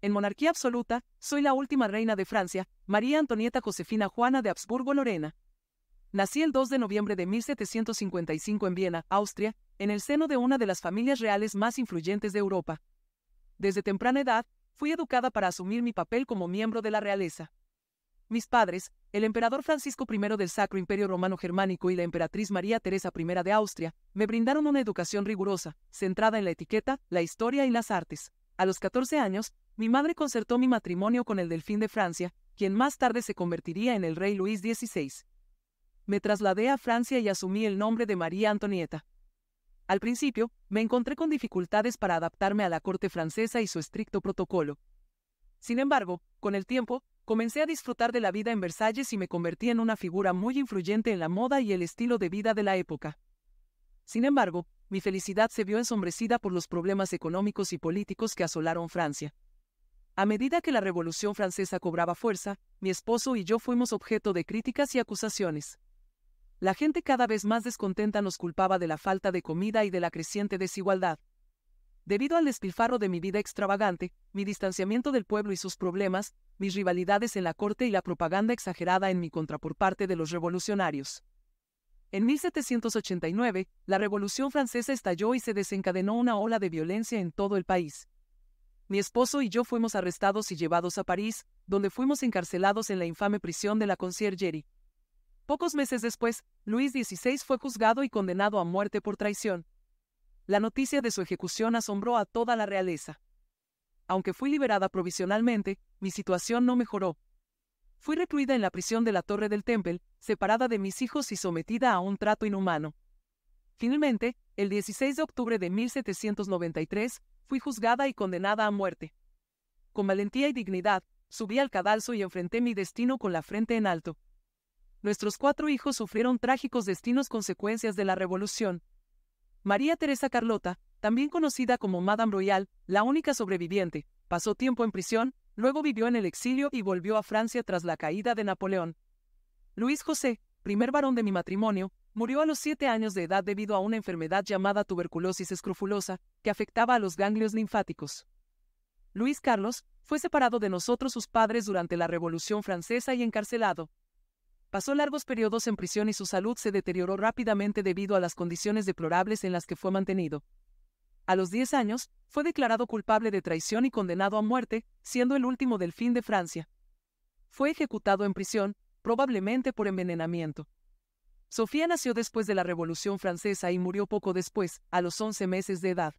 En monarquía absoluta, soy la última reina de Francia, María Antonieta Josefina Juana de Habsburgo-Lorena. Nací el 2 de noviembre de 1755 en Viena, Austria, en el seno de una de las familias reales más influyentes de Europa. Desde temprana edad, fui educada para asumir mi papel como miembro de la realeza. Mis padres, el emperador Francisco I del Sacro Imperio Romano Germánico y la emperatriz María Teresa I de Austria, me brindaron una educación rigurosa, centrada en la etiqueta, la historia y las artes. A los 14 años, mi madre concertó mi matrimonio con el delfín de Francia, quien más tarde se convertiría en el rey Luis XVI. Me trasladé a Francia y asumí el nombre de María Antonieta. Al principio, me encontré con dificultades para adaptarme a la corte francesa y su estricto protocolo. Sin embargo, con el tiempo, comencé a disfrutar de la vida en Versalles y me convertí en una figura muy influyente en la moda y el estilo de vida de la época. Sin embargo, mi felicidad se vio ensombrecida por los problemas económicos y políticos que asolaron Francia. A medida que la Revolución Francesa cobraba fuerza, mi esposo y yo fuimos objeto de críticas y acusaciones. La gente cada vez más descontenta nos culpaba de la falta de comida y de la creciente desigualdad. Debido al despilfarro de mi vida extravagante, mi distanciamiento del pueblo y sus problemas, mis rivalidades en la corte y la propaganda exagerada en mi contra por parte de los revolucionarios. En 1789, la Revolución Francesa estalló y se desencadenó una ola de violencia en todo el país. Mi esposo y yo fuimos arrestados y llevados a París, donde fuimos encarcelados en la infame prisión de la Conciergerie. Pocos meses después, Luis XVI fue juzgado y condenado a muerte por traición. La noticia de su ejecución asombró a toda la realeza. Aunque fui liberada provisionalmente, mi situación no mejoró, Fui recluida en la prisión de la Torre del Temple, separada de mis hijos y sometida a un trato inhumano. Finalmente, el 16 de octubre de 1793, fui juzgada y condenada a muerte. Con valentía y dignidad, subí al cadalso y enfrenté mi destino con la frente en alto. Nuestros cuatro hijos sufrieron trágicos destinos consecuencias de la revolución. María Teresa Carlota, también conocida como Madame Royal, la única sobreviviente, pasó tiempo en prisión, Luego vivió en el exilio y volvió a Francia tras la caída de Napoleón. Luis José, primer varón de mi matrimonio, murió a los siete años de edad debido a una enfermedad llamada tuberculosis escrofulosa, que afectaba a los ganglios linfáticos. Luis Carlos fue separado de nosotros sus padres durante la Revolución Francesa y encarcelado. Pasó largos periodos en prisión y su salud se deterioró rápidamente debido a las condiciones deplorables en las que fue mantenido. A los 10 años, fue declarado culpable de traición y condenado a muerte, siendo el último delfín de Francia. Fue ejecutado en prisión, probablemente por envenenamiento. Sofía nació después de la Revolución Francesa y murió poco después, a los 11 meses de edad.